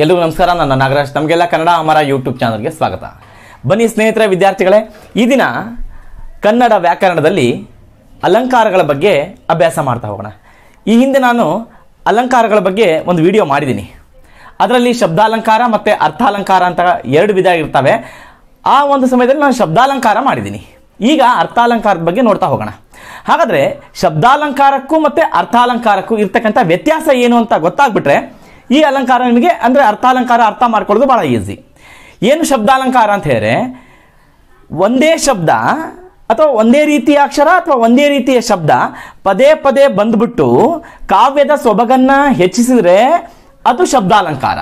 ಎಲ್ರಿಗೂ ನಮಸ್ಕಾರ ನನ್ನ ನಾಗರಾಜ್ ನಮಗೆಲ್ಲ ಕನ್ನಡ ಅಮರ ಯೂಟ್ಯೂಬ್ ಚಾನಲ್ಗೆ ಸ್ವಾಗತ ಬನ್ನಿ ಸ್ನೇಹಿತರ ವಿದ್ಯಾರ್ಥಿಗಳೇ ಈ ದಿನ ಕನ್ನಡ ವ್ಯಾಕರಣದಲ್ಲಿ ಅಲಂಕಾರಗಳ ಬಗ್ಗೆ ಅಭ್ಯಾಸ ಮಾಡ್ತಾ ಹೋಗೋಣ ಈ ಹಿಂದೆ ನಾನು ಅಲಂಕಾರಗಳ ಬಗ್ಗೆ ಒಂದು ವಿಡಿಯೋ ಮಾಡಿದ್ದೀನಿ ಅದರಲ್ಲಿ ಶಬ್ದಾಲಂಕಾರ ಮತ್ತು ಅರ್ಥಾಲಂಕಾರ ಅಂತ ಎರಡು ವಿಧ ಇರ್ತವೆ ಆ ಒಂದು ಸಮಯದಲ್ಲಿ ನಾನು ಶಬ್ದಾಲಂಕಾರ ಮಾಡಿದ್ದೀನಿ ಈಗ ಅರ್ಥಾಲಂಕಾರದ ಬಗ್ಗೆ ನೋಡ್ತಾ ಹೋಗೋಣ ಹಾಗಾದರೆ ಶಬ್ದಾಲಂಕಾರಕ್ಕೂ ಮತ್ತು ಅರ್ಥಾಲಂಕಾರಕ್ಕೂ ಇರ್ತಕ್ಕಂಥ ವ್ಯತ್ಯಾಸ ಏನು ಅಂತ ಗೊತ್ತಾಗ್ಬಿಟ್ರೆ ಈ ಅಲಂಕಾರ ನಿಮಗೆ ಅಂದರೆ ಅರ್ಥಾಲಂಕಾರ ಅರ್ಥ ಮಾಡ್ಕೊಳ್ಳೋದು ಭಾಳ ಈಸಿ ಏನು ಶಬ್ದಾಲಂಕಾರ ಅಂತ ಹೇಳಿದ್ರೆ ಒಂದೇ ಶಬ್ದ ಅಥವಾ ಒಂದೇ ರೀತಿಯ ಅಕ್ಷರ ಅಥವಾ ಒಂದೇ ರೀತಿಯ ಶಬ್ದ ಪದೇ ಪದೇ ಬಂದ್ಬಿಟ್ಟು ಕಾವ್ಯದ ಸೊಬಗನ್ನ ಹೆಚ್ಚಿಸಿದ್ರೆ ಅದು ಶಬ್ದಾಲಂಕಾರ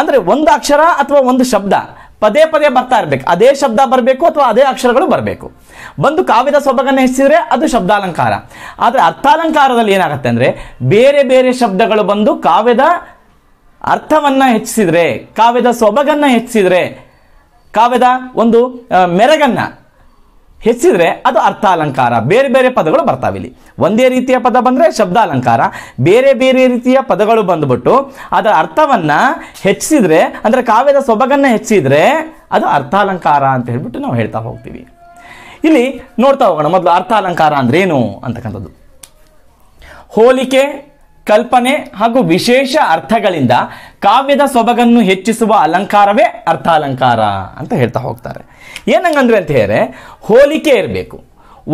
ಅಂದರೆ ಒಂದು ಅಕ್ಷರ ಅಥವಾ ಒಂದು ಶಬ್ದ ಪದೇ ಪದೇ ಬರ್ತಾ ಇರಬೇಕು ಅದೇ ಶಬ್ದ ಬರಬೇಕು ಅಥವಾ ಅದೇ ಅಕ್ಷರಗಳು ಬರಬೇಕು ಬಂದು ಕಾವ್ಯದ ಸೊಬಗನ್ನು ಹೆಚ್ಚಿಸಿದ್ರೆ ಅದು ಶಬ್ದಾಲಂಕಾರ ಆದರೆ ಅರ್ಥಾಲಂಕಾರದಲ್ಲಿ ಏನಾಗುತ್ತೆ ಅಂದರೆ ಬೇರೆ ಬೇರೆ ಶಬ್ದಗಳು ಬಂದು ಕಾವ್ಯದ ಅರ್ಥವನ್ನು ಹೆಚ್ಚಿಸಿದರೆ ಕಾವ್ಯದ ಸೊಬಗನ್ನ ಹೆಚ್ಚಿಸಿದ್ರೆ ಕಾವ್ಯದ ಒಂದು ಮೆರಗನ್ನ ಹೆಚ್ಚಿದರೆ ಅದು ಅರ್ಥ ಅಲಂಕಾರ ಬೇರೆ ಬೇರೆ ಪದಗಳು ಇಲ್ಲಿ ಒಂದೇ ರೀತಿಯ ಪದ ಬಂದರೆ ಶಬ್ದ ಅಲಂಕಾರ ಬೇರೆ ಬೇರೆ ರೀತಿಯ ಪದಗಳು ಬಂದ್ಬಿಟ್ಟು ಅದರ ಅರ್ಥವನ್ನು ಹೆಚ್ಚಿಸಿದ್ರೆ ಅಂದರೆ ಕಾವ್ಯದ ಸೊಬಗನ್ನು ಹೆಚ್ಚಿದ್ರೆ ಅದು ಅರ್ಥಾಲಂಕಾರ ಅಂತ ಹೇಳ್ಬಿಟ್ಟು ನಾವು ಹೇಳ್ತಾ ಹೋಗ್ತೀವಿ ಇಲ್ಲಿ ನೋಡ್ತಾ ಹೋಗೋಣ ಮೊದಲು ಅರ್ಥಾಲಂಕಾರ ಏನು ಅಂತಕ್ಕಂಥದ್ದು ಹೋಲಿಕೆ ಕಲ್ಪನೆ ಹಾಗೂ ವಿಶೇಷ ಅರ್ಥಗಳಿಂದ ಕಾವ್ಯದ ಸೊಬಗನ್ನು ಹೆಚ್ಚಿಸುವ ಅಲಂಕಾರವೇ ಅರ್ಥಾಲಂಕಾರ ಅಂತ ಹೇಳ್ತಾ ಹೋಗ್ತಾರೆ ಏನಂಗಂದ್ರೆ ಅಂತ ಹೇಳಿದ್ರೆ ಹೋಲಿಕೆ ಇರಬೇಕು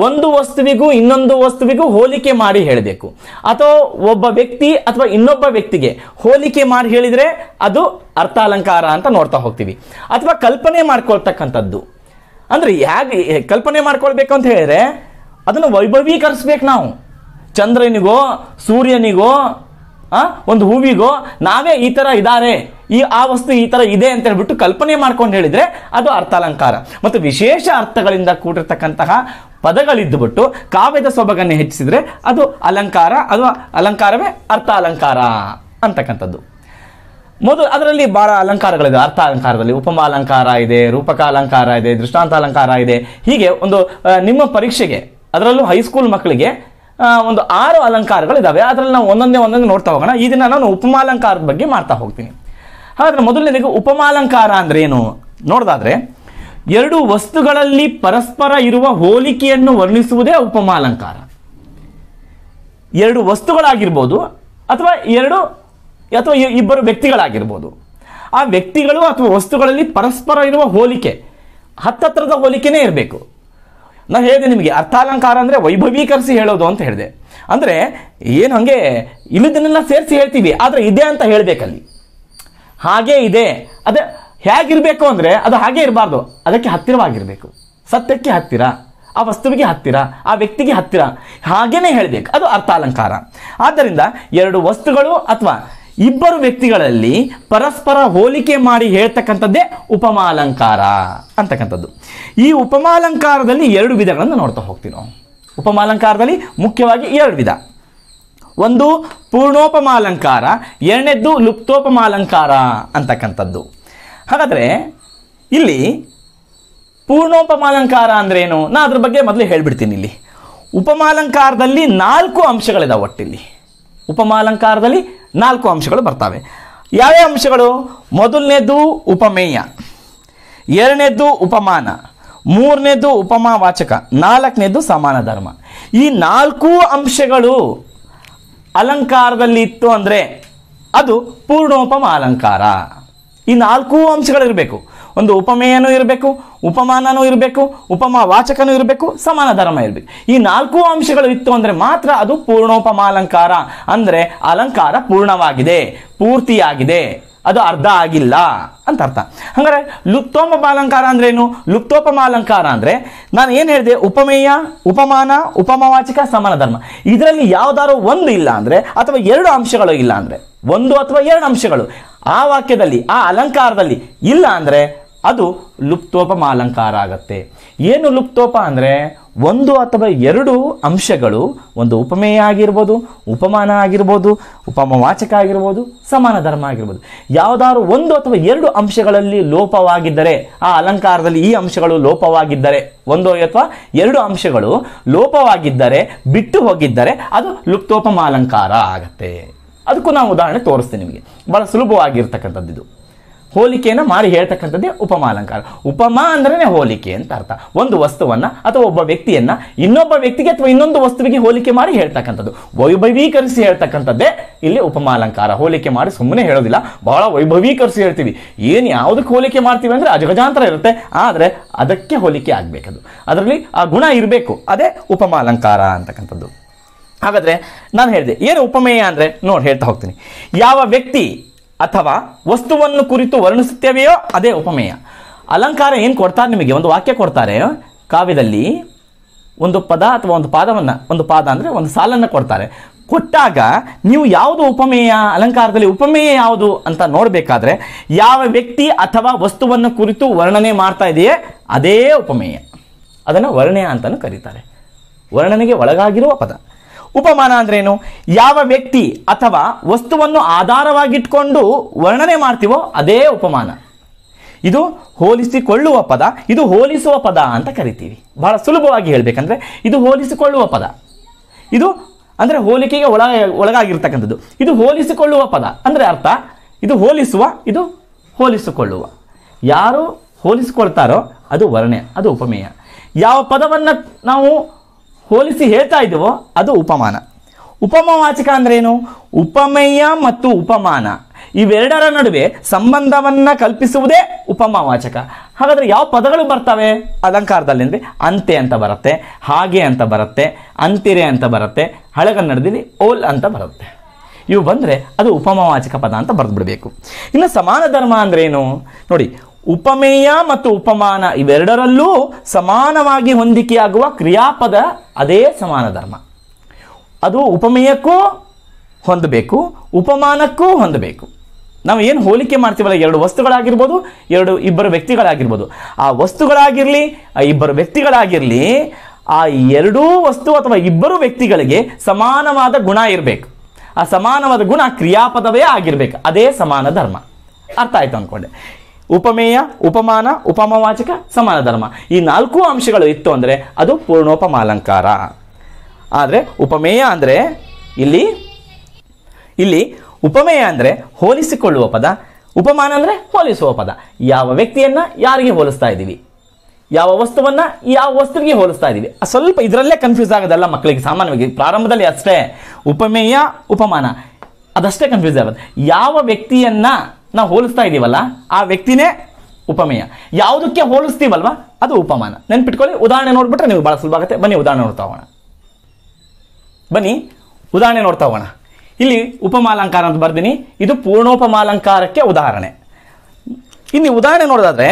ಒಂದು ವಸ್ತುವಿಗೂ ಇನ್ನೊಂದು ವಸ್ತುವಿಗೂ ಹೋಲಿಕೆ ಮಾಡಿ ಹೇಳಬೇಕು ಅಥವಾ ಒಬ್ಬ ವ್ಯಕ್ತಿ ಅಥವಾ ಇನ್ನೊಬ್ಬ ವ್ಯಕ್ತಿಗೆ ಹೋಲಿಕೆ ಮಾಡಿ ಹೇಳಿದರೆ ಅದು ಅರ್ಥಾಲಂಕಾರ ಅಂತ ನೋಡ್ತಾ ಹೋಗ್ತೀವಿ ಅಥವಾ ಕಲ್ಪನೆ ಮಾಡ್ಕೊಳ್ತಕ್ಕಂಥದ್ದು ಅಂದರೆ ಹೇಗೆ ಕಲ್ಪನೆ ಮಾಡ್ಕೊಳ್ಬೇಕು ಅಂತ ಹೇಳಿದ್ರೆ ಅದನ್ನು ವೈಭವೀಕರಿಸ್ಬೇಕು ನಾವು ಚಂದ್ರನಿಗೋ ಸೂರ್ಯನಿಗೋ ಒಂದು ಹೂವಿಗೋ ನಾವೇ ಈ ಥರ ಇದ್ದಾರೆ ಈ ಆ ವಸ್ತು ಈ ಥರ ಇದೆ ಅಂತ ಹೇಳ್ಬಿಟ್ಟು ಕಲ್ಪನೆ ಮಾಡ್ಕೊಂಡು ಹೇಳಿದರೆ ಅದು ಅರ್ಥಾಲಂಕಾರ ಮತ್ತು ವಿಶೇಷ ಅರ್ಥಗಳಿಂದ ಕೂಡಿರ್ತಕ್ಕಂತಹ ಪದಗಳಿದ್ದುಬಿಟ್ಟು ಕಾವ್ಯದ ಸೊಬಗನ್ನು ಹೆಚ್ಚಿಸಿದರೆ ಅದು ಅಲಂಕಾರ ಅಥವಾ ಅಲಂಕಾರವೇ ಅರ್ಥಾಲಂಕಾರ ಅಂತಕ್ಕಂಥದ್ದು ಮೊದಲು ಅದರಲ್ಲಿ ಭಾಳ ಅಲಂಕಾರಗಳಿದೆ ಅರ್ಥ ಅಲಂಕಾರದಲ್ಲಿ ಉಪಮಾ ಅಲಂಕಾರ ಇದೆ ರೂಪಕ ಅಲಂಕಾರ ಇದೆ ದೃಷ್ಟಾಂತ ಅಲಂಕಾರ ಇದೆ ಹೀಗೆ ಒಂದು ನಿಮ್ಮ ಪರೀಕ್ಷೆಗೆ ಅದರಲ್ಲೂ ಹೈಸ್ಕೂಲ್ ಮಕ್ಕಳಿಗೆ ಒಂದು ಆರು ಅಲಂಕಾರಗಳು ಇದ್ದಾವೆ ಅದರಲ್ಲಿ ನಾವು ಒಂದೊಂದೇ ಒಂದೊಂದು ನೋಡ್ತಾ ಹೋಗೋಣ ಈ ದಿನ ನಾನು ಉಪಮಾಲಂಕಾರದ ಬಗ್ಗೆ ಮಾಡ್ತಾ ಹೋಗ್ತೀನಿ ಹಾಗಾದ್ರೆ ಮೊದಲನೇದಿಗೆ ಉಪಮಾಲಂಕಾರ ಅಂದ್ರೆ ಏನು ನೋಡೋದಾದ್ರೆ ಎರಡು ವಸ್ತುಗಳಲ್ಲಿ ಪರಸ್ಪರ ಇರುವ ಹೋಲಿಕೆಯನ್ನು ವರ್ಣಿಸುವುದೇ ಉಪಮಾಲಂಕಾರ ಎರಡು ವಸ್ತುಗಳಾಗಿರ್ಬೋದು ಅಥವಾ ಎರಡು ಅಥವಾ ಇಬ್ಬರು ವ್ಯಕ್ತಿಗಳಾಗಿರ್ಬೋದು ಆ ವ್ಯಕ್ತಿಗಳು ಅಥವಾ ವಸ್ತುಗಳಲ್ಲಿ ಪರಸ್ಪರ ಇರುವ ಹೋಲಿಕೆ ಹತ್ತತ್ರದ ಹೋಲಿಕೆನೇ ಇರಬೇಕು ನಾನು ಹೇಳಿದೆ ನಿಮಗೆ ಅರ್ಥಾಲಂಕಾರ ಅಂದರೆ ವೈಭವೀಕರಿಸಿ ಹೇಳೋದು ಅಂತ ಹೇಳಿದೆ ಅಂದರೆ ಏನು ಹಾಗೆ ಇಲ್ಲದನ್ನೆಲ್ಲ ಸೇರಿಸಿ ಹೇಳ್ತೀವಿ ಆದರೆ ಇದೆ ಅಂತ ಹೇಳಬೇಕಲ್ಲಿ ಹಾಗೇ ಇದೆ ಅದೇ ಹೇಗಿರಬೇಕು ಅಂದರೆ ಅದು ಹಾಗೆ ಇರಬಾರ್ದು ಅದಕ್ಕೆ ಹತ್ತಿರವಾಗಿರಬೇಕು ಸತ್ಯಕ್ಕೆ ಹತ್ತಿರ ಆ ವಸ್ತುವಿಗೆ ಹತ್ತಿರ ಆ ವ್ಯಕ್ತಿಗೆ ಹತ್ತಿರ ಹಾಗೇನೆ ಹೇಳಬೇಕು ಅದು ಅರ್ಥಾಲಂಕಾರ ಆದ್ದರಿಂದ ಎರಡು ವಸ್ತುಗಳು ಅಥವಾ ಇಬ್ಬರು ವ್ಯಕ್ತಿಗಳಲ್ಲಿ ಪರಸ್ಪರ ಹೋಲಿಕೆ ಮಾಡಿ ಹೇಳ್ತಕ್ಕಂಥದ್ದೇ ಉಪಮಾಲಂಕಾರ ಅಂತಕ್ಕಂಥದ್ದು ಈ ಉಪಮಾಲಂಕಾರದಲ್ಲಿ ಎರಡು ವಿಧಗಳನ್ನು ನೋಡ್ತಾ ಹೋಗ್ತೀವಿ ನಾವು ಉಪಮಾಲಂಕಾರದಲ್ಲಿ ಮುಖ್ಯವಾಗಿ ಎರಡು ವಿಧ ಒಂದು ಪೂರ್ಣೋಪಮಾಲಂಕಾರ ಎರಡನೇದ್ದು ಲುಪ್ತೋಪಮಾಲಂಕಾರ ಅಂತಕ್ಕಂಥದ್ದು ಹಾಗಾದರೆ ಇಲ್ಲಿ ಪೂರ್ಣೋಪಮಾಲಂಕಾರ ಏನು ನಾನು ಅದ್ರ ಬಗ್ಗೆ ಮೊದಲು ಹೇಳ್ಬಿಡ್ತೀನಿ ಇಲ್ಲಿ ಉಪಮಾಲಂಕಾರದಲ್ಲಿ ನಾಲ್ಕು ಅಂಶಗಳಿದಾವೆ ಒಟ್ಟಿಲ್ಲಿ ಉಪಮಾಲಂಕಾರದಲ್ಲಿ ನಾಲ್ಕು ಅಂಶಗಳು ಬರ್ತವೆ ಯಾವ್ಯಾವ ಅಂಶಗಳು ಮೊದಲನೇದು ಉಪಮೇಯ ಎರಡನೇದು ಉಪಮಾನ ಮೂರನೇದು ಉಪಮಾವಾಚಕ ನಾಲ್ಕನೇದು ಸಮಾನ ಧರ್ಮ ಈ ನಾಲ್ಕು ಅಂಶಗಳು ಅಲಂಕಾರದಲ್ಲಿ ಇತ್ತು ಅಂದರೆ ಅದು ಪೂರ್ಣೋಪಮ ಅಲಂಕಾರ ಈ ನಾಲ್ಕು ಅಂಶಗಳಿರಬೇಕು ಒಂದು ಉಪಮೇಯನೂ ಇರಬೇಕು ಉಪಮಾನನೂ ಇರಬೇಕು ಉಪಮ ವಾಚಕನೂ ಇರಬೇಕು ಸಮಾನ ಧರ್ಮ ಇರಬೇಕು ಈ ನಾಲ್ಕು ಅಂಶಗಳು ಇತ್ತು ಅಂದರೆ ಮಾತ್ರ ಅದು ಅಲಂಕಾರ ಅಂದರೆ ಅಲಂಕಾರ ಪೂರ್ಣವಾಗಿದೆ ಪೂರ್ತಿಯಾಗಿದೆ ಅದು ಅರ್ಧ ಆಗಿಲ್ಲ ಅಂತ ಅರ್ಥ ಲುಪ್ತೋಪಮ ಅಲಂಕಾರ ಅಂದ್ರೆ ಏನು ಅಲಂಕಾರ ಅಂದ್ರೆ ನಾನು ಏನು ಹೇಳಿದೆ ಉಪಮೇಯ ಉಪಮಾನ ಉಪಮವಾಚಕ ಸಮಾನ ಧರ್ಮ ಇದರಲ್ಲಿ ಯಾವ್ದಾದ್ರು ಒಂದು ಇಲ್ಲ ಅಂದ್ರೆ ಅಥವಾ ಎರಡು ಅಂಶಗಳು ಇಲ್ಲ ಅಂದ್ರೆ ಒಂದು ಅಥವಾ ಎರಡು ಅಂಶಗಳು ಆ ವಾಕ್ಯದಲ್ಲಿ ಆ ಅಲಂಕಾರದಲ್ಲಿ ಇಲ್ಲ ಅಂದರೆ ಅದು ಲುಪ್ತೋಪಮ ಅಲಂಕಾರ ಆಗತ್ತೆ ಏನು ಲುಪ್ತೋಪ ಅಂದರೆ ಒಂದು ಅಥವಾ ಎರಡು ಅಂಶಗಳು ಒಂದು ಉಪಮೇಯ ಆಗಿರ್ಬೋದು ಉಪಮಾನ ಆಗಿರ್ಬೋದು ವಾಚಕ ಆಗಿರ್ಬೋದು ಸಮಾನ ಧರ್ಮ ಆಗಿರ್ಬೋದು ಯಾವುದಾದ್ರು ಒಂದು ಅಥವಾ ಎರಡು ಅಂಶಗಳಲ್ಲಿ ಲೋಪವಾಗಿದ್ದರೆ ಆ ಅಲಂಕಾರದಲ್ಲಿ ಈ ಅಂಶಗಳು ಲೋಪವಾಗಿದ್ದರೆ ಒಂದು ಅಥವಾ ಎರಡು ಅಂಶಗಳು ಲೋಪವಾಗಿದ್ದರೆ ಬಿಟ್ಟು ಹೋಗಿದ್ದರೆ ಅದು ಲುಪ್ತೋಪಮ ಅಲಂಕಾರ ಆಗತ್ತೆ ಅದಕ್ಕೂ ನಾನು ಉದಾಹರಣೆ ತೋರಿಸ್ತೀನಿ ನಿಮಗೆ ಭಾಳ ಸುಲಭವಾಗಿರ್ತಕ್ಕಂಥದ್ದು ಇದು ಹೋಲಿಕೆಯನ್ನು ಮಾಡಿ ಹೇಳ್ತಕ್ಕಂಥದ್ದೇ ಉಪಮಾಲಂಕಾರ ಉಪಮಾ ಅಂದ್ರೆ ಹೋಲಿಕೆ ಅಂತ ಅರ್ಥ ಒಂದು ವಸ್ತುವನ್ನು ಅಥವಾ ಒಬ್ಬ ವ್ಯಕ್ತಿಯನ್ನು ಇನ್ನೊಬ್ಬ ವ್ಯಕ್ತಿಗೆ ಅಥವಾ ಇನ್ನೊಂದು ವಸ್ತುವಿಗೆ ಹೋಲಿಕೆ ಮಾಡಿ ಹೇಳ್ತಕ್ಕಂಥದ್ದು ವೈಭವೀಕರಿಸಿ ಹೇಳ್ತಕ್ಕಂಥದ್ದೇ ಇಲ್ಲಿ ಉಪಮಾಲಂಕಾರ ಹೋಲಿಕೆ ಮಾಡಿ ಸುಮ್ಮನೆ ಹೇಳೋದಿಲ್ಲ ಬಹಳ ವೈಭವೀಕರಿಸಿ ಹೇಳ್ತೀವಿ ಏನು ಯಾವುದಕ್ಕೆ ಹೋಲಿಕೆ ಮಾಡ್ತೀವಿ ಅಂದರೆ ಅಜಗಜಾಂತರ ಇರುತ್ತೆ ಆದರೆ ಅದಕ್ಕೆ ಹೋಲಿಕೆ ಆಗಬೇಕದು ಅದರಲ್ಲಿ ಆ ಗುಣ ಇರಬೇಕು ಅದೇ ಉಪಮಾಲಂಕಾರ ಅಂತಕ್ಕಂಥದ್ದು ಹಾಗಾದರೆ ನಾನು ಹೇಳಿದೆ ಏನು ಉಪಮೇಯ ಅಂದರೆ ನೋಡಿ ಹೇಳ್ತಾ ಹೋಗ್ತೀನಿ ಯಾವ ವ್ಯಕ್ತಿ ಅಥವಾ ವಸ್ತುವನ್ನು ಕುರಿತು ವರ್ಣಿಸುತ್ತೇವೆಯೋ ಅದೇ ಉಪಮೇಯ ಅಲಂಕಾರ ಏನು ಕೊಡ್ತಾರೆ ನಿಮಗೆ ಒಂದು ವಾಕ್ಯ ಕೊಡ್ತಾರೆ ಕಾವ್ಯದಲ್ಲಿ ಒಂದು ಪದ ಅಥವಾ ಒಂದು ಪಾದವನ್ನು ಒಂದು ಪಾದ ಅಂದರೆ ಒಂದು ಸಾಲನ್ನು ಕೊಡ್ತಾರೆ ಕೊಟ್ಟಾಗ ನೀವು ಯಾವುದು ಉಪಮೇಯ ಅಲಂಕಾರದಲ್ಲಿ ಉಪಮೇಯ ಯಾವುದು ಅಂತ ನೋಡಬೇಕಾದ್ರೆ ಯಾವ ವ್ಯಕ್ತಿ ಅಥವಾ ವಸ್ತುವನ್ನು ಕುರಿತು ವರ್ಣನೆ ಮಾಡ್ತಾ ಇದೆಯೇ ಅದೇ ಉಪಮೇಯ ಅದನ್ನು ವರ್ಣೆಯ ಅಂತಲೂ ಕರೀತಾರೆ ವರ್ಣನೆಗೆ ಒಳಗಾಗಿರುವ ಪದ ಉಪಮಾನ ಅಂದ್ರೇನು ಯಾವ ವ್ಯಕ್ತಿ ಅಥವಾ ವಸ್ತುವನ್ನು ಆಧಾರವಾಗಿಟ್ಕೊಂಡು ವರ್ಣನೆ ಮಾಡ್ತೀವೋ ಅದೇ ಉಪಮಾನ ಇದು ಹೋಲಿಸಿಕೊಳ್ಳುವ ಪದ ಇದು ಹೋಲಿಸುವ ಪದ ಅಂತ ಕರಿತೀವಿ ಬಹಳ ಸುಲಭವಾಗಿ ಹೇಳಬೇಕಂದ್ರೆ ಇದು ಹೋಲಿಸಿಕೊಳ್ಳುವ ಪದ ಇದು ಅಂದರೆ ಹೋಲಿಕೆಗೆ ಒಳ ಒಳಗಾಗಿರ್ತಕ್ಕಂಥದ್ದು ಇದು ಹೋಲಿಸಿಕೊಳ್ಳುವ ಪದ ಅಂದರೆ ಅರ್ಥ ಇದು ಹೋಲಿಸುವ ಇದು ಹೋಲಿಸಿಕೊಳ್ಳುವ ಯಾರು ಹೋಲಿಸಿಕೊಳ್ತಾರೋ ಅದು ವರ್ಣೆ ಅದು ಉಪಮೇಯ ಯಾವ ಪದವನ್ನು ನಾವು ಹೋಲಿಸಿ ಹೇಳ್ತಾ ಇದ್ದೀವೋ ಅದು ಉಪಮಾನ ಉಪಮವಾಚಕ ಅಂದ್ರೇನು ಉಪಮೇಯ ಮತ್ತು ಉಪಮಾನ ಇವೆರಡರ ನಡುವೆ ಸಂಬಂಧವನ್ನು ಕಲ್ಪಿಸುವುದೇ ಉಪಮಾವಾಚಕ ಹಾಗಾದರೆ ಯಾವ ಪದಗಳು ಬರ್ತವೆ ಅಲಂಕಾರದಲ್ಲಿ ಅಂದರೆ ಅಂತೆ ಅಂತ ಬರುತ್ತೆ ಹಾಗೆ ಅಂತ ಬರುತ್ತೆ ಅಂತಿರೆ ಅಂತ ಬರುತ್ತೆ ಹಳೆಗನ್ನಡದಲ್ಲಿ ಓಲ್ ಅಂತ ಬರುತ್ತೆ ಇವು ಬಂದರೆ ಅದು ಉಪಮಾವಾಚಕ ಪದ ಅಂತ ಬರೆದು ಬಿಡಬೇಕು ಇನ್ನು ಸಮಾನ ಧರ್ಮ ಅಂದ್ರೇನು ನೋಡಿ ಉಪಮೇಯ ಮತ್ತು ಉಪಮಾನ ಇವೆರಡರಲ್ಲೂ ಸಮಾನವಾಗಿ ಹೊಂದಿಕೆಯಾಗುವ ಕ್ರಿಯಾಪದ ಅದೇ ಸಮಾನ ಧರ್ಮ ಅದು ಉಪಮೇಯಕ್ಕೂ ಹೊಂದಬೇಕು ಉಪಮಾನಕ್ಕೂ ಹೊಂದಬೇಕು ನಾವು ಏನು ಹೋಲಿಕೆ ಮಾಡ್ತೀವಲ್ಲ ಎರಡು ವಸ್ತುಗಳಾಗಿರ್ಬೋದು ಎರಡು ಇಬ್ಬರು ವ್ಯಕ್ತಿಗಳಾಗಿರ್ಬೋದು ಆ ವಸ್ತುಗಳಾಗಿರಲಿ ಆ ಇಬ್ಬರು ವ್ಯಕ್ತಿಗಳಾಗಿರಲಿ ಆ ಎರಡೂ ವಸ್ತು ಅಥವಾ ಇಬ್ಬರು ವ್ಯಕ್ತಿಗಳಿಗೆ ಸಮಾನವಾದ ಗುಣ ಇರಬೇಕು ಆ ಸಮಾನವಾದ ಗುಣ ಕ್ರಿಯಾಪದವೇ ಆಗಿರಬೇಕು ಅದೇ ಸಮಾನ ಧರ್ಮ ಅರ್ಥ ಆಯ್ತು ಅಂದ್ಕೊಂಡೆ ಉಪಮೇಯ ಉಪಮಾನ ಉಪಮವಾಚಕ ಸಮಾನ ಧರ್ಮ ಈ ನಾಲ್ಕು ಅಂಶಗಳು ಇತ್ತು ಅಂದರೆ ಅದು ಅಲಂಕಾರ ಆದರೆ ಉಪಮೇಯ ಅಂದರೆ ಇಲ್ಲಿ ಇಲ್ಲಿ ಉಪಮೇಯ ಅಂದರೆ ಹೋಲಿಸಿಕೊಳ್ಳುವ ಪದ ಉಪಮಾನ ಅಂದರೆ ಹೋಲಿಸುವ ಪದ ಯಾವ ವ್ಯಕ್ತಿಯನ್ನು ಯಾರಿಗೆ ಹೋಲಿಸ್ತಾ ಇದ್ದೀವಿ ಯಾವ ವಸ್ತುವನ್ನು ಯಾವ ವಸ್ತುವಿಗೆ ಹೋಲಿಸ್ತಾ ಇದ್ದೀವಿ ಸ್ವಲ್ಪ ಇದರಲ್ಲೇ ಕನ್ಫ್ಯೂಸ್ ಆಗೋದಲ್ಲ ಮಕ್ಕಳಿಗೆ ಸಾಮಾನ್ಯವಾಗಿ ಪ್ರಾರಂಭದಲ್ಲಿ ಅಷ್ಟೇ ಉಪಮೇಯ ಉಪಮಾನ ಅದಷ್ಟೇ ಕನ್ಫ್ಯೂಸ್ ಆಗುತ್ತೆ ಯಾವ ವ್ಯಕ್ತಿಯನ್ನು ನಾವು ಹೋಲಿಸ್ತಾ ಇದ್ದೀವಲ್ಲ ಆ ವ್ಯಕ್ತಿನೇ ಉಪಮೇಯ ಯಾವುದಕ್ಕೆ ಹೋಲಿಸ್ತೀವಲ್ವಾ ಅದು ಉಪಮಾನ ನೆನ್ಪಿಟ್ಕೊಳ್ಳಿ ಉದಾಹರಣೆ ನೋಡ್ಬಿಟ್ರೆ ನೀವು ಭಾಳ ಸುಲಭ ಆಗುತ್ತೆ ಬನ್ನಿ ಉದಾಹರಣೆ ನೋಡ್ತಾ ಹೋಗೋಣ ಬನ್ನಿ ಉದಾಹರಣೆ ನೋಡ್ತಾ ಹೋಗೋಣ ಇಲ್ಲಿ ಉಪಮಾಲಂಕಾರ ಅಂತ ಬರ್ದೀನಿ ಇದು ಪೂರ್ಣೋಪಮಾಲಂಕಾರಕ್ಕೆ ಉದಾಹರಣೆ ಇನ್ನು ಉದಾಹರಣೆ ನೋಡೋದಾದ್ರೆ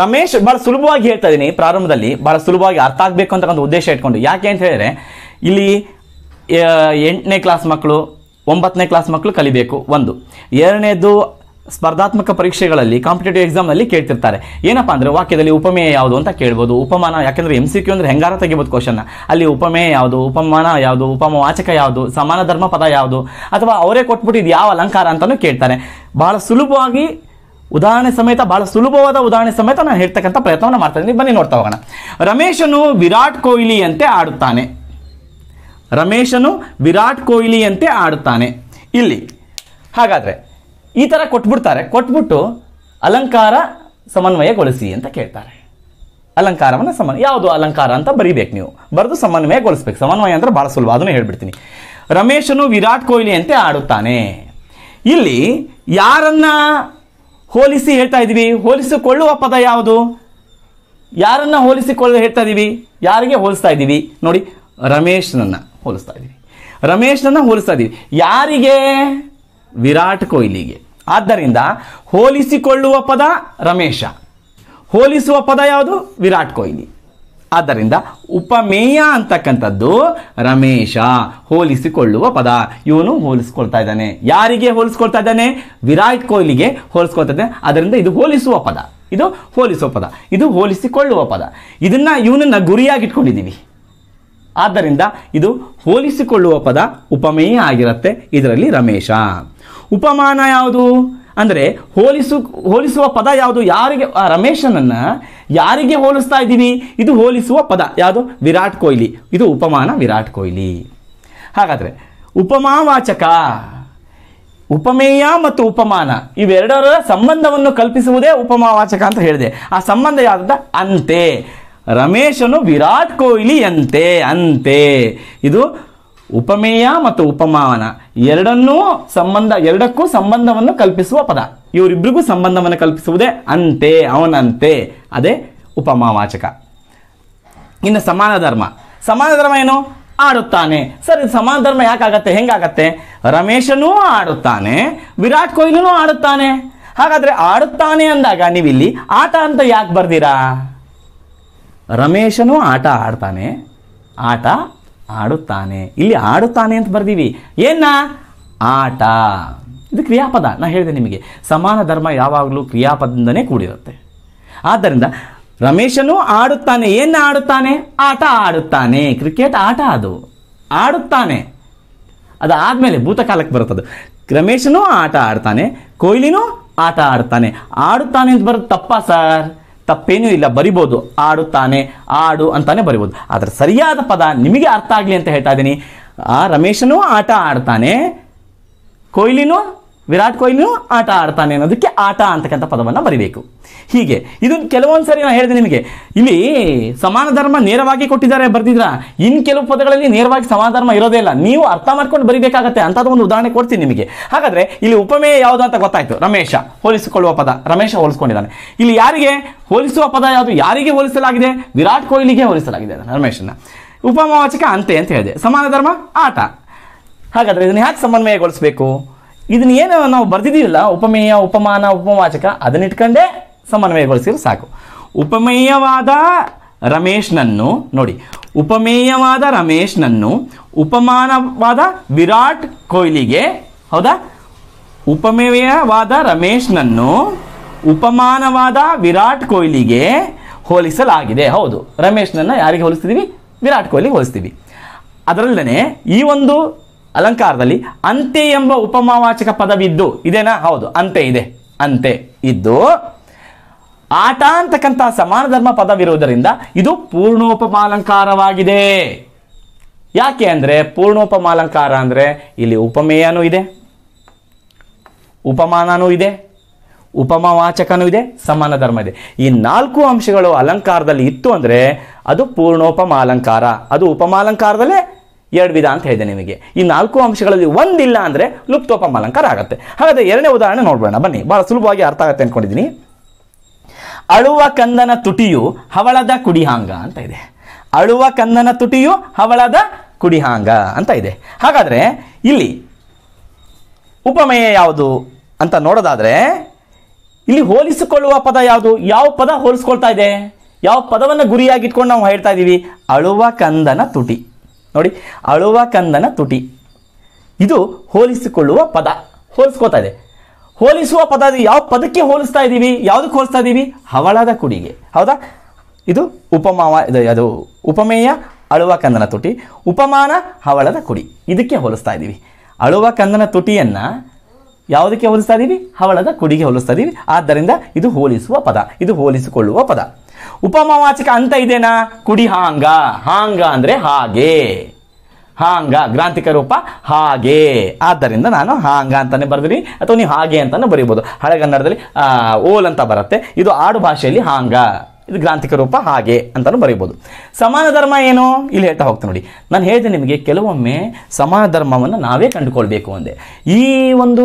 ರಮೇಶ್ ಭಾಳ ಸುಲಭವಾಗಿ ಹೇಳ್ತಾ ಇದ್ದೀನಿ ಪ್ರಾರಂಭದಲ್ಲಿ ಭಾಳ ಸುಲಭವಾಗಿ ಅರ್ಥ ಆಗಬೇಕು ಅಂತಕ್ಕಂಥ ಉದ್ದೇಶ ಇಟ್ಕೊಂಡು ಯಾಕೆ ಅಂತ ಹೇಳಿದ್ರೆ ಇಲ್ಲಿ ಎಂಟನೇ ಕ್ಲಾಸ್ ಮಕ್ಕಳು ಒಂಬತ್ತನೇ ಕ್ಲಾಸ್ ಮಕ್ಕಳು ಕಲಿಬೇಕು ಒಂದು ಎರಡನೇದು ಸ್ಪರ್ಧಾತ್ಮಕ ಪರೀಕ್ಷೆಗಳಲ್ಲಿ ಕಾಂಪಿಟೇಟಿವ್ ಎಕ್ಸಾಮ್ನಲ್ಲಿ ಕೇಳ್ತಿರ್ತಾರೆ ಏನಪ್ಪ ಅಂದರೆ ವಾಕ್ಯದಲ್ಲಿ ಉಪಮೇಯ ಯಾವುದು ಅಂತ ಕೇಳ್ಬೋದು ಉಪಮಾನ ಯಾಕೆಂದರೆ ಎಮ್ ಸಿ ಕ್ಯೂ ಅಂದರೆ ಹೆಂಗಾರ ತೆಗಿಬೋದು ಕ್ವಶನ್ನ ಅಲ್ಲಿ ಉಪಮೇಯ ಯಾವುದು ಉಪಮಾನ ಯಾವುದು ವಾಚಕ ಯಾವುದು ಸಮಾನ ಧರ್ಮ ಪದ ಯಾವುದು ಅಥವಾ ಅವರೇ ಕೊಟ್ಬಿಟ್ಟು ಇದು ಯಾವ ಅಲಂಕಾರ ಅಂತಲೂ ಕೇಳ್ತಾರೆ ಭಾಳ ಸುಲಭವಾಗಿ ಉದಾಹರಣೆ ಸಮೇತ ಭಾಳ ಸುಲಭವಾದ ಉದಾಹರಣೆ ಸಮೇತ ನಾನು ಹೇಳ್ತಕ್ಕಂಥ ಪ್ರಯತ್ನವನ್ನು ಮಾಡ್ತಾ ಇದ್ದೀನಿ ಬನ್ನಿ ನೋಡ್ತಾ ಹೋಗೋಣ ರಮೇಶನು ವಿರಾಟ್ ಕೊಹ್ಲಿ ಅಂತೆ ಆಡುತ್ತಾನೆ ರಮೇಶನು ವಿರಾಟ್ ಅಂತೆ ಆಡುತ್ತಾನೆ ಇಲ್ಲಿ ಹಾಗಾದರೆ ಈ ಥರ ಕೊಟ್ಬಿಡ್ತಾರೆ ಕೊಟ್ಬಿಟ್ಟು ಅಲಂಕಾರ ಸಮನ್ವಯಗೊಳಿಸಿ ಅಂತ ಕೇಳ್ತಾರೆ ಅಲಂಕಾರವನ್ನು ಸಮನ್ ಯಾವುದು ಅಲಂಕಾರ ಅಂತ ಬರೀಬೇಕು ನೀವು ಬರೆದು ಸಮನ್ವಯಗೊಳಿಸ್ಬೇಕು ಸಮನ್ವಯ ಅಂದರೆ ಭಾಳ ಸುಲಭ ಅದನ್ನು ಹೇಳ್ಬಿಡ್ತೀನಿ ರಮೇಶನು ವಿರಾಟ್ ಅಂತೆ ಆಡುತ್ತಾನೆ ಇಲ್ಲಿ ಯಾರನ್ನ ಹೋಲಿಸಿ ಹೇಳ್ತಾ ಇದ್ದೀವಿ ಹೋಲಿಸಿಕೊಳ್ಳುವ ಪದ ಯಾವುದು ಯಾರನ್ನ ಹೋಲಿಸಿಕೊಳ್ಳ ಹೇಳ್ತಾ ಇದ್ದೀವಿ ಯಾರಿಗೆ ಹೋಲಿಸ್ತಾ ಇದ್ದೀವಿ ನೋಡಿ ರಮೇಶ್ನನ್ನ ಹೋಲಿಸ್ತಾ ಇದ್ದೀವಿ ರಮೇಶ್ನನ್ನ ಹೋಲಿಸ್ತಾ ಇದ್ದೀವಿ ಯಾರಿಗೆ ವಿರಾಟ್ ಕೊಹ್ಲಿಗೆ ಆದ್ದರಿಂದ ಹೋಲಿಸಿಕೊಳ್ಳುವ ಪದ ರಮೇಶ ಹೋಲಿಸುವ ಪದ ಯಾವುದು ವಿರಾಟ್ ಕೊಹ್ಲಿ ಆದ್ದರಿಂದ ಉಪಮೇಯ ಅಂತಕ್ಕಂಥದ್ದು ರಮೇಶ ಹೋಲಿಸಿಕೊಳ್ಳುವ ಪದ ಇವನು ಹೋಲಿಸ್ಕೊಳ್ತಾ ಇದ್ದಾನೆ ಯಾರಿಗೆ ಹೋಲಿಸ್ಕೊಳ್ತಾ ಇದ್ದಾನೆ ವಿರಾಟ್ ಕೊಹ್ಲಿಗೆ ಹೋಲಿಸ್ಕೊಳ್ತಾ ಇದ್ದಾನೆ ಅದರಿಂದ ಇದು ಹೋಲಿಸುವ ಪದ ಇದು ಹೋಲಿಸುವ ಪದ ಇದು ಹೋಲಿಸಿಕೊಳ್ಳುವ ಪದ ಇದನ್ನು ಇವನನ್ನು ಗುರಿಯಾಗಿಟ್ಕೊಂಡಿದ್ದೀವಿ ಆದ್ದರಿಂದ ಇದು ಹೋಲಿಸಿಕೊಳ್ಳುವ ಪದ ಉಪಮೇಯ ಆಗಿರುತ್ತೆ ಇದರಲ್ಲಿ ರಮೇಶ ಉಪಮಾನ ಯಾವುದು ಅಂದರೆ ಹೋಲಿಸು ಹೋಲಿಸುವ ಪದ ಯಾವುದು ಯಾರಿಗೆ ರಮೇಶನನ್ನು ಯಾರಿಗೆ ಹೋಲಿಸ್ತಾ ಇದ್ದೀವಿ ಇದು ಹೋಲಿಸುವ ಪದ ಯಾವುದು ವಿರಾಟ್ ಕೊಹ್ಲಿ ಇದು ಉಪಮಾನ ವಿರಾಟ್ ಕೊಹ್ಲಿ ಹಾಗಾದರೆ ಉಪಮಾವಾಚಕ ಉಪಮೇಯ ಮತ್ತು ಉಪಮಾನ ಇವೆರಡರ ಸಂಬಂಧವನ್ನು ಕಲ್ಪಿಸುವುದೇ ಉಪಮಾವಾಚಕ ಅಂತ ಹೇಳಿದೆ ಆ ಸಂಬಂಧ ಯಾವುದ ಅಂತೆ ರಮೇಶನು ವಿರಾಟ್ ಕೊಹ್ಲಿ ಅಂತೆ ಅಂತೆ ಇದು ಉಪಮೇಯ ಮತ್ತು ಉಪಮಾವನ ಎರಡನ್ನೂ ಸಂಬಂಧ ಎರಡಕ್ಕೂ ಸಂಬಂಧವನ್ನು ಕಲ್ಪಿಸುವ ಪದ ಇವರಿಬ್ಬರಿಗೂ ಸಂಬಂಧವನ್ನು ಕಲ್ಪಿಸುವುದೇ ಅಂತೆ ಅವನಂತೆ ಅದೇ ಉಪಮಾವಾಚಕ ಇನ್ನು ಸಮಾನ ಧರ್ಮ ಸಮಾನ ಧರ್ಮ ಏನು ಆಡುತ್ತಾನೆ ಸರ್ ಸಮಾನ ಧರ್ಮ ಯಾಕಾಗತ್ತೆ ಹೆಂಗಾಗತ್ತೆ ರಮೇಶನೂ ಆಡುತ್ತಾನೆ ವಿರಾಟ್ ಕೊಹ್ಲಿನೂ ಆಡುತ್ತಾನೆ ಹಾಗಾದರೆ ಆಡುತ್ತಾನೆ ಅಂದಾಗ ನೀವಿಲ್ಲಿ ಆಟ ಅಂತ ಯಾಕೆ ಬರ್ದಿರಾ ರಮೇಶನು ಆಟ ಆಡ್ತಾನೆ ಆಟ ಆಡುತ್ತಾನೆ ಇಲ್ಲಿ ಆಡುತ್ತಾನೆ ಅಂತ ಬರ್ದೀವಿ ಏನ ಆಟ ಇದು ಕ್ರಿಯಾಪದ ನಾನು ಹೇಳಿದೆ ನಿಮಗೆ ಸಮಾನ ಧರ್ಮ ಯಾವಾಗಲೂ ಕ್ರಿಯಾಪದಿಂದನೇ ಕೂಡಿರುತ್ತೆ ಆದ್ದರಿಂದ ರಮೇಶನು ಆಡುತ್ತಾನೆ ಏನು ಆಡುತ್ತಾನೆ ಆಟ ಆಡುತ್ತಾನೆ ಕ್ರಿಕೆಟ್ ಆಟ ಅದು ಆಡುತ್ತಾನೆ ಅದು ಆದ್ಮೇಲೆ ಭೂತಕಾಲಕ್ಕೆ ಬರುತ್ತದು ರಮೇಶನು ಆಟ ಆಡ್ತಾನೆ ಕೊಹ್ಲಿನೂ ಆಟ ಆಡ್ತಾನೆ ಆಡುತ್ತಾನೆ ಅಂತ ಬರೋದು ತಪ್ಪಾ ಸರ್ ತಪ್ಪೇನೂ ಇಲ್ಲ ಬರಿಬೋದು ಆಡುತ್ತಾನೆ ಆಡು ಅಂತಾನೆ ಬರಿಬೋದು ಆದರೆ ಸರಿಯಾದ ಪದ ನಿಮಗೆ ಅರ್ಥ ಆಗಲಿ ಅಂತ ಹೇಳ್ತಾ ಇದ್ದೀನಿ ಆ ರಮೇಶನೂ ಆಟ ಆಡ್ತಾನೆ ಕೊಹ್ಲಿನೂ ವಿರಾಟ್ ಕೊಹ್ಲಿನೂ ಆಟ ಆಡ್ತಾನೆ ಅನ್ನೋದಕ್ಕೆ ಆಟ ಅಂತಕ್ಕಂಥ ಪದವನ್ನು ಬರೀಬೇಕು ಹೀಗೆ ಇದು ಕೆಲವೊಂದು ಸಾರಿ ನಾನು ಹೇಳಿದೆ ನಿಮಗೆ ಇಲ್ಲಿ ಸಮಾನ ಧರ್ಮ ನೇರವಾಗಿ ಕೊಟ್ಟಿದ್ದಾರೆ ಬರ್ದಿದ್ರ ಇನ್ ಕೆಲವು ಪದಗಳಲ್ಲಿ ನೇರವಾಗಿ ಸಮಾನ ಧರ್ಮ ಇರೋದೇ ಇಲ್ಲ ನೀವು ಅರ್ಥ ಮಾಡ್ಕೊಂಡು ಬರಿಬೇಕಾಗತ್ತೆ ಅಂತ ಒಂದು ಉದಾಹರಣೆ ಕೊಡ್ತೀನಿ ನಿಮಗೆ ಹಾಗಾದ್ರೆ ಇಲ್ಲಿ ಉಪಮೇಯ ಯಾವುದು ಅಂತ ಗೊತ್ತಾಯ್ತು ರಮೇಶ ಹೋಲಿಸಿಕೊಳ್ಳುವ ಪದ ರಮೇಶ ಹೋಲಿಸ್ಕೊಂಡಿದ್ದಾನೆ ಇಲ್ಲಿ ಯಾರಿಗೆ ಹೋಲಿಸುವ ಪದ ಯಾವುದು ಯಾರಿಗೆ ಹೋಲಿಸಲಾಗಿದೆ ವಿರಾಟ್ ಕೊಹ್ಲಿಗೆ ಹೋಲಿಸಲಾಗಿದೆ ರಮೇಶನ ಉಪಮವಾಚಕ ಅಂತೆ ಅಂತ ಹೇಳಿದೆ ಸಮಾನ ಧರ್ಮ ಆಟ ಹಾಗಾದ್ರೆ ಇದನ್ನು ಯಾಕೆ ಸಮನ್ವಯಗೊಳಿಸಬೇಕು ಇದನ್ನ ಏನು ನಾವು ಬರ್ತಿದ್ದೀವಲ್ಲ ಉಪಮೇಯ ಉಪಮಾನ ಉಪವಾಚಕ ಅದನ್ನಿಟ್ಕೊಂಡೇ ಸಮನ್ವಯಗೊಳಿಸಿದ್ರೆ ಸಾಕು ಉಪಮೇಯವಾದ ರಮೇಶ್ನನ್ನು ನೋಡಿ ಉಪಮೇಯವಾದ ರಮೇಶ್ನನ್ನು ಉಪಮಾನವಾದ ವಿರಾಟ್ ಕೊಹ್ಲಿಗೆ ಹೌದಾ ಉಪಮೇಯವಾದ ರಮೇಶ್ನನ್ನು ಉಪಮಾನವಾದ ವಿರಾಟ್ ಕೊಹ್ಲಿಗೆ ಹೋಲಿಸಲಾಗಿದೆ ಹೌದು ರಮೇಶ್ನನ್ನು ಯಾರಿಗೆ ಹೋಲಿಸ್ತಿದ್ದೀವಿ ವಿರಾಟ್ ಕೊಹ್ಲಿಗೆ ಹೋಲಿಸ್ತೀವಿ ಅದರಲ್ಲೇ ಈ ಒಂದು ಅಲಂಕಾರದಲ್ಲಿ ಅಂತೆ ಎಂಬ ಉಪಮಾವಾಚಕ ಪದವಿದ್ದು ಇದೇನಾ ಹೌದು ಅಂತೆ ಇದೆ ಅಂತೆ ಇದ್ದು ಆಟ ಅಂತಕ್ಕಂತಹ ಸಮಾನ ಧರ್ಮ ಪದವಿರುವುದರಿಂದ ಇದು ಪೂರ್ಣೋಪಮಾಲಂಕಾರವಾಗಿದೆ ಯಾಕೆ ಅಂದರೆ ಪೂರ್ಣೋಪಮಾಲಂಕಾರ ಅಂದರೆ ಇಲ್ಲಿ ಉಪಮೇಯನೂ ಇದೆ ಉಪಮಾನನೂ ಇದೆ ಉಪಮವಾಚಕನೂ ಇದೆ ಸಮಾನ ಧರ್ಮ ಇದೆ ಈ ನಾಲ್ಕು ಅಂಶಗಳು ಅಲಂಕಾರದಲ್ಲಿ ಇತ್ತು ಅಂದರೆ ಅದು ಪೂರ್ಣೋಪಮಾಲಂಕಾರ ಅದು ಉಪಮಾಲಂಕಾರದಲ್ಲೇ ಎರಡು ವಿಧ ಅಂತ ಹೇಳಿದೆ ನಿಮಗೆ ಈ ನಾಲ್ಕು ಅಂಶಗಳಲ್ಲಿ ಒಂದಿಲ್ಲ ಅಂದರೆ ಲುಪ್ತೋಪಮ್ ಅಲಂಕಾರ ಆಗುತ್ತೆ ಹಾಗಾದರೆ ಎರಡನೇ ಉದಾಹರಣೆ ನೋಡ್ಬೋಣ ಬನ್ನಿ ಭಾಳ ಸುಲಭವಾಗಿ ಅರ್ಥ ಆಗುತ್ತೆ ಅಂದ್ಕೊಂಡಿದ್ದೀನಿ ಅಳುವ ಕಂದನ ತುಟಿಯು ಹವಳದ ಕುಡಿಹಾಂಗ ಅಂತ ಇದೆ ಅಳುವ ಕಂದನ ತುಟಿಯು ಹವಳದ ಕುಡಿಹಾಂಗ ಅಂತ ಇದೆ ಹಾಗಾದರೆ ಇಲ್ಲಿ ಉಪಮೇಯ ಯಾವುದು ಅಂತ ನೋಡೋದಾದರೆ ಇಲ್ಲಿ ಹೋಲಿಸಿಕೊಳ್ಳುವ ಪದ ಯಾವುದು ಯಾವ ಪದ ಹೋಲಿಸ್ಕೊಳ್ತಾ ಇದೆ ಯಾವ ಪದವನ್ನು ಗುರಿಯಾಗಿಟ್ಕೊಂಡು ನಾವು ಹೇಳ್ತಾ ಇದ್ದೀವಿ ಅಳುವ ಕಂದನ ತುಟಿ ನೋಡಿ ಅಳುವ ಕಂದನ ತುಟಿ ಇದು ಹೋಲಿಸಿಕೊಳ್ಳುವ ಪದ ಹೋಲಿಸ್ಕೋತಾ ಇದೆ ಹೋಲಿಸುವ ಪದ ಯಾವ ಪದಕ್ಕೆ ಹೋಲಿಸ್ತಾ ಇದ್ದೀವಿ ಯಾವುದಕ್ಕೆ ಹೋಲಿಸ್ತಾ ಇದ್ದೀವಿ ಹವಳದ ಕುಡಿಗೆ ಹೌದಾ ಇದು ಉಪಮಾವ ಇದು ಅದು ಉಪಮೇಯ ಅಳುವ ಕಂದನ ತುಟಿ ಉಪಮಾನ ಹವಳದ ಕುಡಿ ಇದಕ್ಕೆ ಹೋಲಿಸ್ತಾ ಇದ್ದೀವಿ ಅಳುವ ಕಂದನ ತುಟಿಯನ್ನು ಯಾವುದಕ್ಕೆ ಹೋಲಿಸ್ತಾ ಇದ್ದೀವಿ ಹವಳದ ಕುಡಿಗೆ ಹೋಲಿಸ್ತಾ ಇದ್ದೀವಿ ಆದ್ದರಿಂದ ಇದು ಹೋಲಿಸುವ ಪದ ಇದು ಹೋಲಿಸಿಕೊಳ್ಳುವ ಪದ ಉಪಮಾವಾಚಕ ಅಂತ ಇದೆನಾ ಕುಡಿ ಹಾಂಗ ಹಾಂಗ ಅಂದ್ರೆ ಹಾಗೆ ಹಾಂಗ ಗ್ರಾಂಥಿಕ ರೂಪ ಹಾಗೆ ಆದ್ದರಿಂದ ನಾನು ಹಾಂಗ ಅಂತಾನೆ ಬರೆದಿರಿ ಅಥವಾ ನೀವು ಹಾಗೆ ಅಂತಾನೆ ಬರೀಬೋದು ಹಳೆಗನ್ನಡದಲ್ಲಿ ಓಲ್ ಅಂತ ಬರುತ್ತೆ ಇದು ಆಡು ಭಾಷೆಯಲ್ಲಿ ಹಾಂಗ ಇದು ಗ್ರಾಂಥಿಕ ರೂಪ ಹಾಗೆ ಅಂತಾನು ಬರೀಬಹುದು ಸಮಾನ ಧರ್ಮ ಏನು ಇಲ್ಲಿ ಹೇಳ್ತಾ ಹೋಗ್ತೀನಿ ನೋಡಿ ನಾನು ಹೇಳಿದೆ ನಿಮಗೆ ಕೆಲವೊಮ್ಮೆ ಸಮಾನ ಧರ್ಮವನ್ನು ನಾವೇ ಕಂಡುಕೊಳ್ಬೇಕು ಅಂದೆ ಈ ಒಂದು